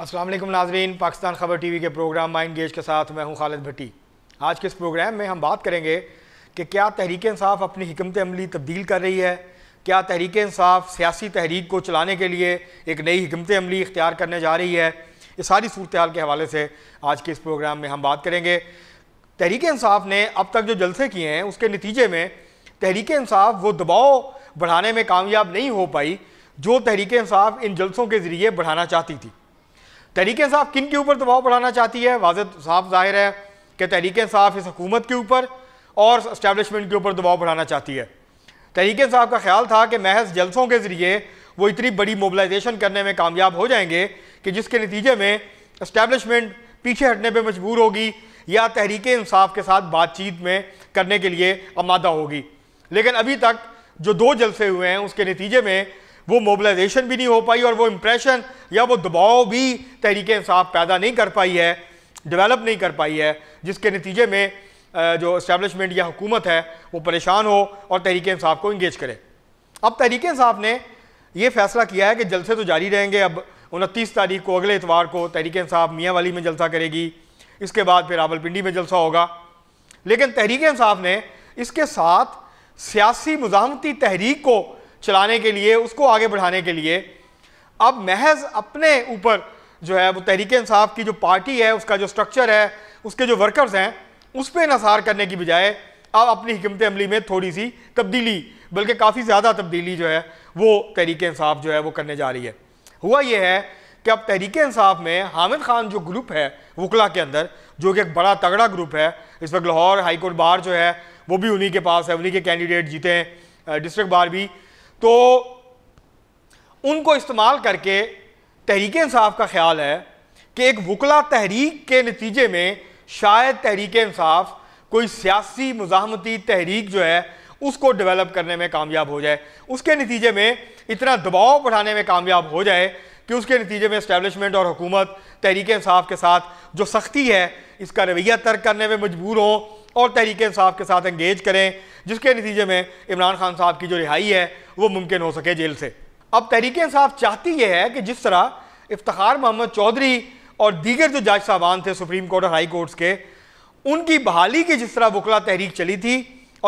असलम नाजरीन Pakistan Khabar T V के program Mind Gauge के साथ मैं हूँ खालिद भट्टी आज के इस प्रोग्राम में हम बात करेंगे कि क्या तहरीक इंसाफ अपनी हमत अमली तब्दील कर रही है क्या तहरीक इंसाफ सियासी तहरीक को चलाने के लिए एक नई हमत अमली इख्तियार करने जा रही है ये सारी सूरत हाल के हवाले से आज के इस प्रोग्राम में हम बात करेंगे तहरीक इंसाफ ने अब तक जो जलसे किए हैं उसके नतीजे में तहरीक इंसाफ वो दबाव बढ़ाने में कामयाब नहीं हो पाई जो तहरीक इंसाफ इन जलसों के ज़रिए बढ़ाना चाहती थी तहरीक साहब किन के ऊपर दबाव बढ़ाना चाहती है वाजद साहब जाहिर है कि तहरीक साहब इस हकूमत के ऊपर और इस्टेबलिशमेंट के ऊपर दबाव बढ़ाना चाहती है तहरीक साहब का ख्याल था कि महज जलसों के ज़रिए वो इतनी बड़ी मोबलाइजेशन करने में कामयाब हो जाएंगे कि जिसके नतीजे में इस्टेबलिशमेंट पीछे हटने पर मजबूर होगी या तहरीक इंसाफ के साथ बातचीत में करने के लिए आमादा होगी लेकिन अभी तक जो दो जलसे हुए हैं उसके नतीजे में वो मोबलाइजेशन भी नहीं हो पाई और वो इम्प्रेशन या वो दबाव भी तहरीक इंसाफ पैदा नहीं कर पाई है डेवलप नहीं कर पाई है जिसके नतीजे में जो इस्टेबलिशमेंट या हुकूमत है वो परेशान हो और तहरीक इंसाफ को इंगेज करे अब तहरीक इंसाफ ने ये फैसला किया है कि जलसे तो जारी रहेंगे अब उनतीस तारीख को अगले इतवार को तहरीक इंसाफ मियाँ वाली में जलसा करेगी इसके बाद फिर रावलपिंडी में जलसा होगा लेकिन तहरीक इंसाफ ने इसके साथ सियासी मजामती तहरीक को चलाने के लिए उसको आगे बढ़ाने के लिए अब महज अपने ऊपर जो है वो तहरीक इंसाफ की जो पार्टी है उसका जो स्ट्रक्चर है उसके जो वर्कर्स हैं उस पर नसार करने की बजाय अब अपनी हमत अमली में थोड़ी सी तब्दीली बल्कि काफ़ी ज़्यादा तब्दीली जो है वो तहरीक इंसाफ जो है वो करने जा रही है हुआ यह है कि अब तहरीक इंसाफ में हामिद खान जो ग्रुप है वकला के अंदर जो कि एक बड़ा तगड़ा ग्रुप है इस वक्त लाहौर हाईकोर्ट बार जो है वो भी उन्हीं के पास है उन्हीं के कैंडिडेट जीते हैं डिस्ट्रिक्ट बार भी तो उनको इस्तेमाल करके तहरीक इंसाफ का ख्याल है कि एक वकला तहरीक के नतीजे में शायद तहरीक इंसाफ कोई सियासी मुजामती तहरीक जो है उसको डेवलप करने में कामयाब हो जाए उसके नतीजे में इतना दबाव बढ़ाने में कामयाब हो जाए कि उसके नतीजे में इस्टेबलिशमेंट और हुकूमत तहरीक इंसाफ के साथ जो सख्ती है इसका रवैया तर्क करने में मजबूर हों और तहरीक इंसाफ के साथ इंगेज करें जिसके नतीजे में इमरान खान साहब की जो रिहाई है वो मुमकिन हो सके जेल से अब तहरीक इंसाफ चाहती यह है कि जिस तरह इफ्तार मोहम्मद चौधरी और दीगर जो जज साहबान थे सुप्रीम कोर्ट और हाई कोर्ट्स के उनकी बहाली की जिस तरह वकला तहरीक चली थी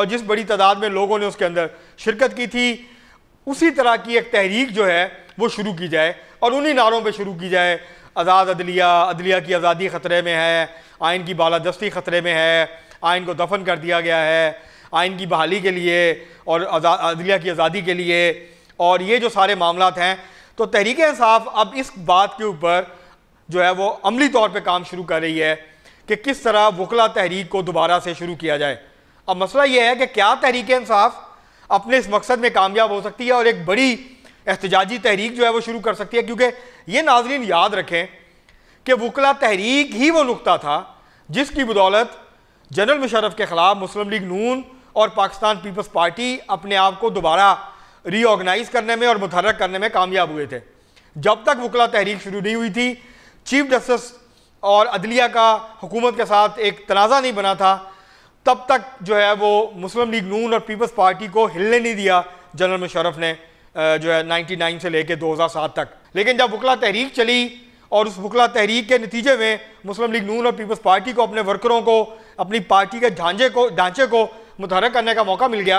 और जिस बड़ी तादाद में लोगों ने उसके अंदर शिरकत की थी उसी तरह की एक तहरीक जो है वो शुरू की जाए और उन्हीं नारों पे शुरू की जाए आज़ाद अदलिया अदलिया की आज़ादी ख़तरे में है आइन की बालादस्ती ख़तरे में है आयन को दफन कर दिया गया है आइन की बहाली के लिए और अदलिया की आज़ादी के लिए और ये जो सारे मामला हैं तो तहरीक इंसाफ अब इस बात के ऊपर जो है वो अमली तौर पर काम शुरू कर रही है कि किस तरह वकला तहरीक को दोबारा से शुरू किया जाए अब मसला यह है कि क्या तहरीक इंसाफ अपने इस मकसद में कामयाब हो सकती है और एक बड़ी एहतजाजी तहरीक जो है वो शुरू कर सकती है क्योंकि ये नाजरीन याद रखें कि वकला तहरीक ही वो नुकता था जिसकी बदौलत जनरल मुशरफ के ख़िलाफ़ मुस्लिम लीग नून और पाकिस्तान पीपल्स पार्टी अपने आप को दोबारा रीऑर्गेनाइज करने में और मुतहरक करने में कामयाब हुए थे जब तक वकला तहरीक शुरू नहीं हुई थी चीफ जस्टिस और अदलिया का हुकूमत के साथ एक तनाज़ा नहीं बना था तब तक जो है वो मुस्लिम लीग नून और पीपल्स पार्टी को हिलने नहीं दिया जनरल मुशरफ ने जो है 99 से लेकर 2007 तक लेकिन जब वकला तहरीक चली और उस वकला तहरीक के नतीजे में मुस्लिम लीग नून और पीपल्स पार्टी को अपने वर्करों को अपनी पार्टी के ढांचे को ढांचे को मुतहरक करने का मौका मिल गया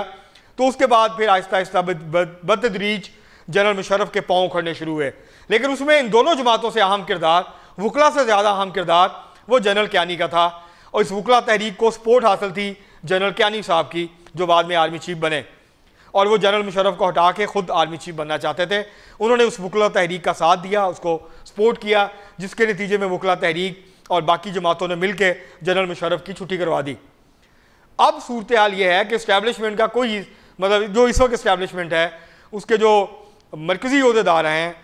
तो उसके बाद फिर आहिस्ता आहिस्ता बदतदरीज जनरल मुशरफ के पाँव उखड़ने शुरू हुए लेकिन उसमें इन दोनों जमातों से अहम किरदार वकला से ज़्यादा अहम किरदार वो जनरल क्यानी का था और इस वकला तहरीक को सपोर्ट हासिल थी जनरल क्यानी साहब की जो बाद में आर्मी चीफ बने और वो जनरल मुशरफ को हटा के ख़ुद आर्मी चीफ बनना चाहते थे उन्होंने उस वकला तहरीक का साथ दिया उसको सपोर्ट किया जिसके नतीजे में वकला तहरीक और बाकी जमातों ने मिल के जनरल मुशरफ की छुट्टी करवा दी अब सूरत हाल ये है कि इस्टेबलिशमेंट का कोई मतलब जो इस वक्त इस्टेबलिशमेंट है उसके जो मरकज़ी अहदेदार हैं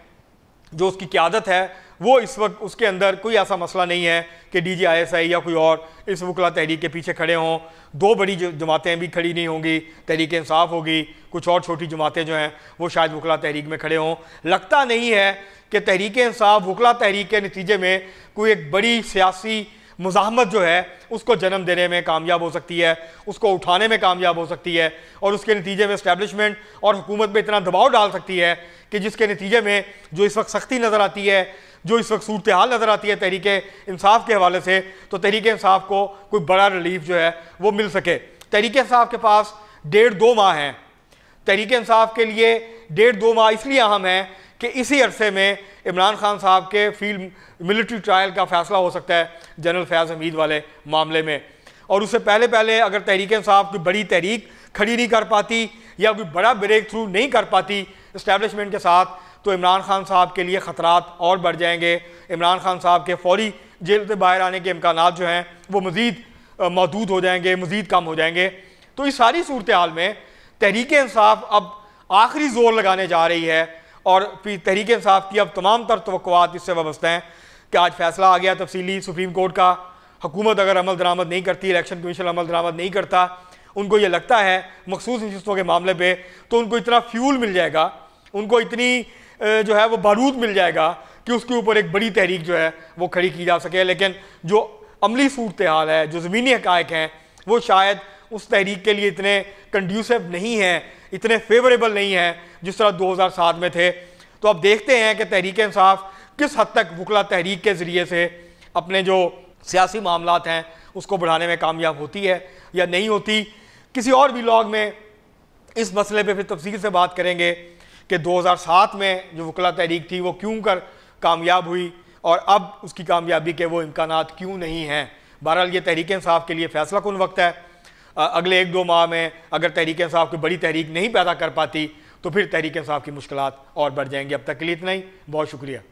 जो उसकी क्यादत है वो इस वक्त उसके अंदर कोई ऐसा मसला नहीं है कि D G I S I या कोई और इस वकला तहरीक के पीछे खड़े हों दो बड़ी जमातें भी खड़ी नहीं होंगी तहरीक इंसाफ होगी कुछ और छोटी जमातें जो हैं वो शायद वकला तहरीक में खड़े हों लगता नहीं है कि तहरीक इंसाफ वकला तहरीक के नतीजे में कोई एक बड़ी सियासी मुजामत जो है उसको जन्म देने में कामयाब हो सकती है उसको उठाने में कामयाब हो सकती है और उसके नतीजे में इस्टेबलिशमेंट और हुकूमत में इतना दबाव डाल सकती है कि जिसके नतीजे में जो इस वक्त सख्ती नज़र आती है जो इस वक्त सूरत हाल नज़र आती है तहरीक इंसाफ के हवाले से तो तहरीक इंसाफ को कोई बड़ा रिलीफ जो है वो मिल सके तहरीक इंसाफ के पास डेढ़ दो माह हैं तहरीक इंसाफ के लिए डेढ़ दो माह इसलिए अहम है कि इसी अरसे में इमरान खान साहब के फील्ड मिलिट्री ट्रायल का फैसला हो सकता है जनरल फैज़ हमीद वाले मामले में और उससे पहले पहले अगर तहरीक साहब कोई बड़ी तहरीक खड़ी नहीं कर पाती या कोई बड़ा ब्रेक थ्रू नहीं कर पाती इस्टेबलिशमेंट के साथ तो इमरान खान साहब के लिए ख़तरा और बढ़ जाएंगे इमरान खान साहब के फौरी जेल से बाहर आने के इम्कान जो हैं वो मज़ीद महदूद हो जाएंगे मज़ीद कम हो जाएंगे तो इस सारी सूरत हाल में तहरीक इंसाफ अब आखिरी जोर लगाने जा रही है और फिर तहरीक इंसाफ की अब तमाम तर तो इससे वाबस्ते हैं कि आज फैसला आ गया तफसीली सुप्रीम कोर्ट का हुकूमत अगर अमल दरामद नहीं करती इलेक्शन कमीशन अमल दरामद नहीं करता उनको ये लगता है मखसूस नशस्तों के मामले पर तो उनको इतना फ्यूल मिल जाएगा उनको इतनी जो है वो बारूद मिल जाएगा कि उसके ऊपर एक बड़ी तहरीक जो है वो खड़ी की जा सके लेकिन जो अमली सूरत हाल है जो ज़मीनी हक़ हैं वो शायद उस तहरीक के लिए इतने कंड्यूसिव नहीं हैं इतने फेवरेबल नहीं हैं जिस तरह 2007 में थे तो अब देखते हैं कि तहरीक इंसाफ किस हद तक वकला तहरीक के ज़रिए से अपने जो सियासी मामला हैं उसको बढ़ाने में कामयाब होती है या नहीं होती किसी और लॉग में इस मसले पर फिर तफसील से बात करेंगे कि 2007 में जो वकला तहरीक थी वो क्यों कर कामयाब हुई और अब उसकी कामयाबी के वो इम्कान क्यों नहीं हैं बहरहाल ये तहरीक इंसाफ के लिए फ़ैसला कौन वक्त है अगले एक दो माह में अगर तहरीक इंसाफ कोई बड़ी तहरीक नहीं पैदा कर पाती तो फिर तहरीक इंसाफ की मुश्किल और बढ़ जाएंगी अब तक के लिए इतना ही बहुत शुक्रिया